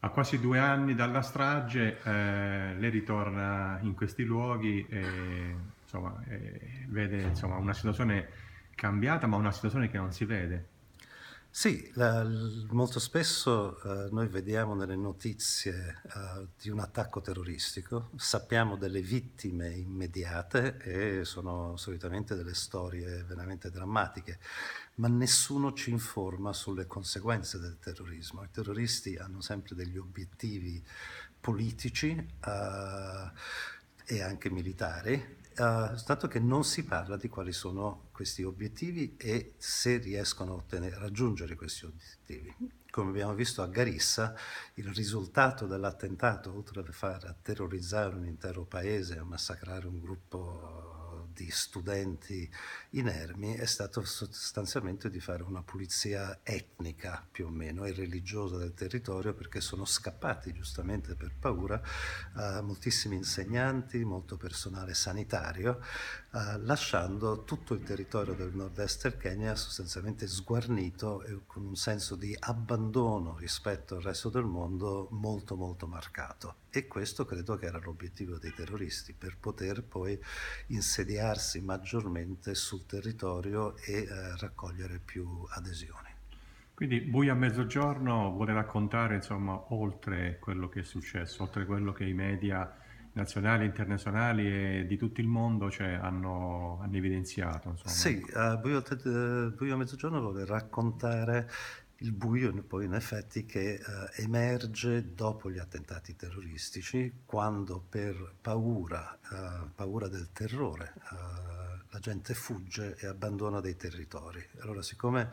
A quasi due anni dalla strage, eh, lei ritorna in questi luoghi e insomma, eh, vede insomma, una situazione cambiata, ma una situazione che non si vede. Sì, la, molto spesso eh, noi vediamo nelle notizie eh, di un attacco terroristico, sappiamo delle vittime immediate e sono solitamente delle storie veramente drammatiche, ma nessuno ci informa sulle conseguenze del terrorismo. I terroristi hanno sempre degli obiettivi politici eh, e anche militari uh, dato che non si parla di quali sono questi obiettivi e se riescono a ottenere, raggiungere questi obiettivi. Come abbiamo visto a Garissa, il risultato dell'attentato, oltre a far terrorizzare un intero paese, a massacrare un gruppo di studenti inermi è stato sostanzialmente di fare una pulizia etnica più o meno e religiosa del territorio perché sono scappati giustamente per paura eh, moltissimi insegnanti, molto personale sanitario, eh, lasciando tutto il territorio del nord-est del Kenya sostanzialmente sguarnito e con un senso di abbandono rispetto al resto del mondo molto molto marcato. E questo credo che era l'obiettivo dei terroristi, per poter poi insediare insediarsi maggiormente sul territorio e eh, raccogliere più adesioni. Quindi Buia a Mezzogiorno vuole raccontare, insomma, oltre quello che è successo, oltre quello che i media nazionali, internazionali e di tutto il mondo cioè, hanno, hanno, evidenziato. Insomma. Sì, uh, ecco. eh, Buio, eh, Buio a Mezzogiorno vuole raccontare il buio poi in effetti che eh, emerge dopo gli attentati terroristici, quando per paura, eh, paura del terrore, eh, la gente fugge e abbandona dei territori. Allora, siccome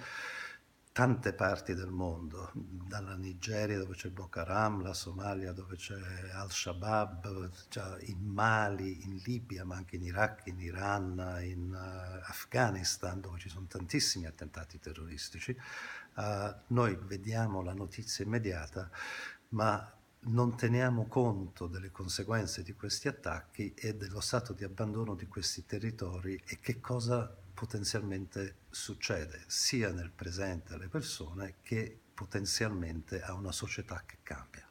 tante parti del mondo, dalla Nigeria dove c'è Boko Haram, la Somalia dove c'è Al-Shabaab, cioè in Mali, in Libia, ma anche in Iraq, in Iran, in eh, Afghanistan, dove ci sono tantissimi attentati terroristici, eh, noi vediamo la notizia immediata, ma non teniamo conto delle conseguenze di questi attacchi e dello stato di abbandono di questi territori e che cosa potenzialmente succede sia nel presente alle persone che potenzialmente a una società che cambia.